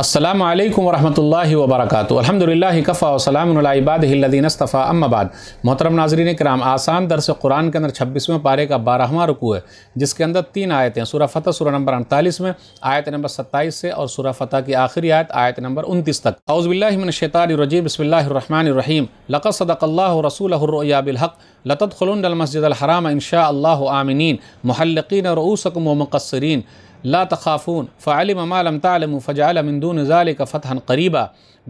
असलम वरहमल वबरक अलहमदिल्ला कफ़ा वसलामबादीनस्तफ़ा अम्माबाद मोहतरम नाजरीन कराम आसान दरस कुरान के अंदर छब्बीसवें पारे का बारहवां रुकू है जिसके अंदर तीन आयतें सूरह फ़तह सूरा नंबर अड़तालीस में आयत नंबर सत्ताईस से और सूरा फ़तह की आखिरी आयत आयत नंबर उनतीस तक अउज़बिल्लाशैतानरजी बसमीम लक़ सदकल्ला रसूलबिलहक़ लतत खलमस्जिद हराम इनशा आमिनीन महलकिन रऊसकम व मुकसरीन ला तखाफ़ून फ़ालिम मालम तालम फ़जाल मंदून ज़ाल का फ़तहन करीबा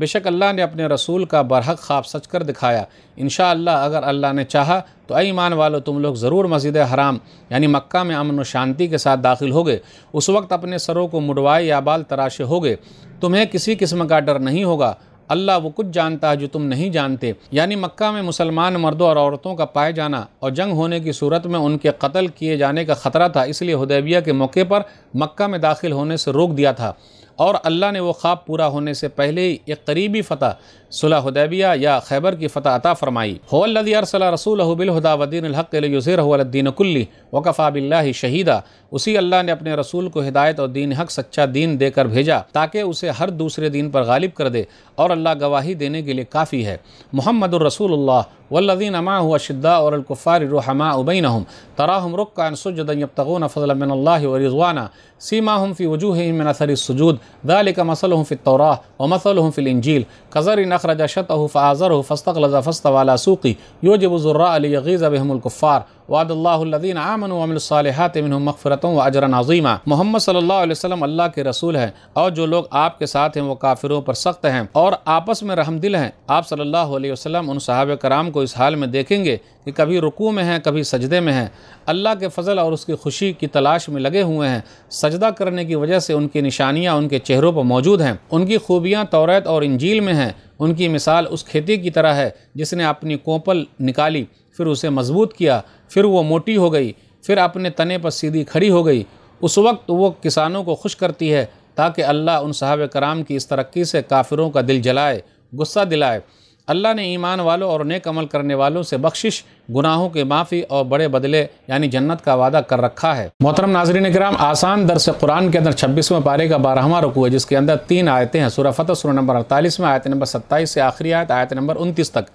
बेशक अल्लाह ने अपने रसूल का बरहक ख्वाब सच कर दिखाया इन अगर अल्लाह ने चाहा तो अ ईमान वालों तुम लोग ज़रूर मस्जिद हराम यानी मक्का में अमन व शांति के साथ दाखिल हो गए उस वक्त अपने सरों को मुडवाए या बाल तराशे हो गए तुम्हें किसी किस्म का डर नहीं होगा अल्लाह वो कुछ जानता है जो तुम नहीं जानते यानी मक्का में मुसलमान मर्दों और औरतों का पाए जाना और जंग होने की सूरत में उनके कत्ल किए जाने का ख़तरा था इसलिए हदैबिया के मौके पर मक्का में दाखिल होने से रोक दिया था और अल्लाह ने वो ख्वाब पूरा होने से पहले ही एक करीबी फ़तह सुलह या खैबर की फ़तह अता फरमाई होल्लदी अरसला रसूल बिलहदावदीन कुल्ली वकफ़ा शहीदा उसी अल्लाह ने अपने रसूल को हिदायत और दीन हक सच्चा दीन देकर भेजा ताकि उसे हर दूसरे दिन पर गालिब कर दे और अल्लाह गवाही देने के लिए काफ़ी है मोहम्मद रसूलुल्लाह वल्लदीन अमा हुआ शिद्दा और अलकुफ़ार उबैन हम तराहम रुक का अनसुजदन यबतगोन फ़जल मिनल्ला रिजवाना सीमा हम फ़ी वजूह मिनसरी सजूद ذلك مثلهم في التوراة ومثلهم في الإنجيل كزر أخرج شطه فآزره فاستغلظ فاستوى على سوقه يوجب الزراء ليغيظ بهم الكفار वादल्लादीन आमन वमिलसालहत मिन मफ़रत व अजर नाजीमा मोहम्मद सल्ला वसम अल्लाह के रसूल हैं और जो लोग आपके साथ हैं वो काफिरों पर सख्त हैं और आपस में रहमदिल हैं आप सल्ला वसम उन साहब कराम को इस हाल में देखेंगे कि कभी रुकू में हैं कभी सजदे में हैं अल्लाह के फजल और उसकी खुशी की तलाश में लगे हुए हैं सजदा करने की वजह से उनकी निशानियाँ उनके चेहरों पर मौजूद हैं उनकी खूबियाँ तौरत और इंजील में हैं उनकी मिसाल उस खेती की तरह है जिसने अपनी कोपल निकाली फिर उसे मजबूत किया फिर वो मोटी हो गई फिर अपने तने पर सीधी खड़ी हो गई उस वक्त वो किसानों को खुश करती है ताकि अल्लाह उन साहब कराम की इस तरक्की से काफिरों का दिल जलाए गुस्सा दिलाए अल्लाह ने ईमान वालों और नेक अमल करने वालों से बख्शिश गुनाहों के माफ़ी और बड़े बदले यानी जन्नत का वादा कर रखा है मोहतरम नाजरीन कराम आसान दर से कुरान के अंदर छब्बीसवें पारे का बारहवा रुकू है जिसके अंदर तीन आयतें हैं सूरा फतः सूर नंबर अड़तालीस में आयत नंबर सत्ताईस से आखिरी आयत आयत नंबर उनतीस तक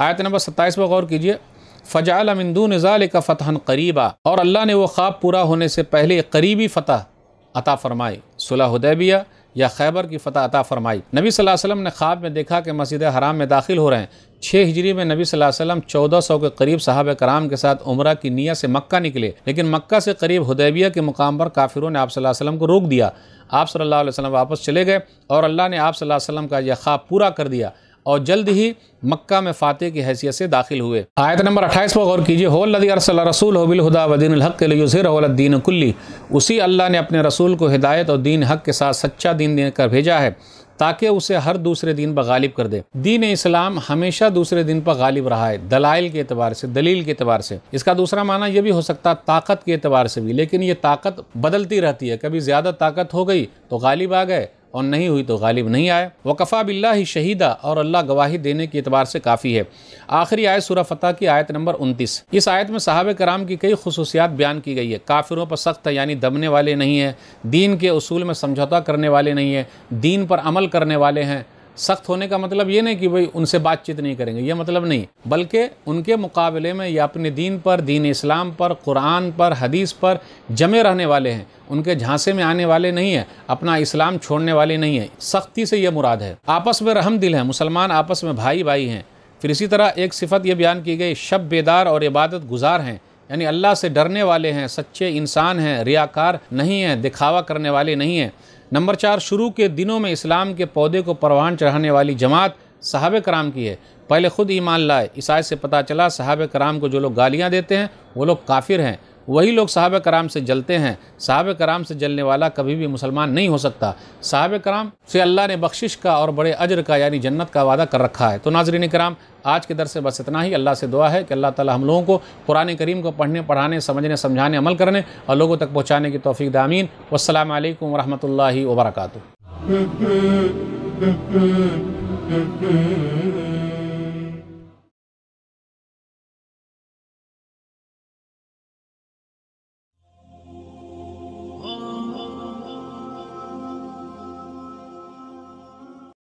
आयत नंबर सत्ताईस पर गौर कीजिए फ़जाल मंदू नज़ाल का फ़तहन करीबा और अल्लाह ने वो ख्वाब पूरा होने से पहले करीबी फ़तह अता फ़रमाई सुलह या खैबर की फ़तह अता फरमाई नबी सल्लल्लाहु अलैहि वसल्लम ने ख्वाब में देखा कि मस्जिद हराम में दाखिल हो रहे हैं छः हिजरी में नबी सल्लल्लाहु अलैहि वसल्लम चौदह सौ के करीब साहब कराम के साथ उम्र की नीयत से मक्का निकले लेकिन मक्का से करीब हुदैबिया के मुकाम पर काफिरों ने आप सल्लल्लाहु अलैहि वसल्लम को रोक दिया आप सल्लल्लाहु अलैहि वसल्लम वापस चले गए और अल्लाह ने आप सल्लल्लाहु अलैहि वसल्लम का यह ख्वाब पूरा कर दिया और जल्द ही मक्का में फ़ातह की हैसियत से दाखिल हुए आयत नंबर 28 पर गौर कीजिए हो लदी अरसल रसूल हो बिलहुदा वदीन हक़ के लिए कुल्ली उसी अल्लाह ने अपने रसूल को हिदायत और दीन हक़ के साथ सच्चा दीन देकर भेजा है ताकि उसे हर दूसरे दिन पर गालिब कर दे दीन इस्लाम हमेशा दूसरे दिन पर गालिब रहा है दलाइल के अतबार से दलील के अतबार से इसका दूसरा माना यह भी हो सकता है ताकत के अतबार से भी लेकिन ये ताकत बदलती रहती है कभी ज़्यादा ताकत हो गई तो गालिब आ गए और नहीं हुई तो गालिब नहीं आए वकफ़ा बिल्ला ही शहीदा और अल्लाह गवाही देने के अतबार से काफ़ी है आखिरी आयत सूर फ़तह की आयत नंबर उनतीस इस आयत में साहब कराम की कई खसूसियात बयान की गई है काफिरों पर सख्त है यानी दबने वाले नहीं हैं दीन के असूल में समझौता करने वाले नहीं हैं दीन पर अमल करने वाले हैं सख्त होने का मतलब ये नहीं कि भाई उनसे बातचीत नहीं करेंगे ये मतलब नहीं बल्कि उनके मुकाबले में या अपने दीन पर दीन इस्लाम पर कुरान पर हदीस पर जमे रहने वाले हैं उनके झांसे में आने वाले नहीं है अपना इस्लाम छोड़ने वाले नहीं है सख्ती से ये मुराद है आपस में रहम दिल है मुसलमान आपस में भाई भाई हैं फिर इसी तरह एक सिफत ये बयान की गई शब बेदार और इबादत गुजार हैं यानी अल्लाह से डरने वाले हैं सच्चे इंसान हैं रियाकार नहीं हैं दिखावा करने वाले नहीं हैं नंबर चार शुरू के दिनों में इस्लाम के पौधे को परवान चढ़ाने वाली जमात साहब कराम की है पहले ख़ुद ईमान लाए ईसाई से पता चला साहब कराम को जो लोग गालियाँ देते हैं वो लोग काफिर हैं वही लोग साहब कराम से जलते हैं साहब कराम से जलने वाला कभी भी मुसलमान नहीं हो सकता साहब कराम से अल्लाह ने बख्शिश का और बड़े अजर का यानी जन्नत का वादा कर रखा है तो नाजरीन कराम आज के दर से बस इतना ही अल्लाह से दुआ है कि अल्लाह ताला हम लोगों को कुरान करीम को पढ़ने पढ़ाने समझने समझाने अमल करने और लोगों तक पहुँचाने की तोफ़ी दामीन वालकम वरहमल वर्का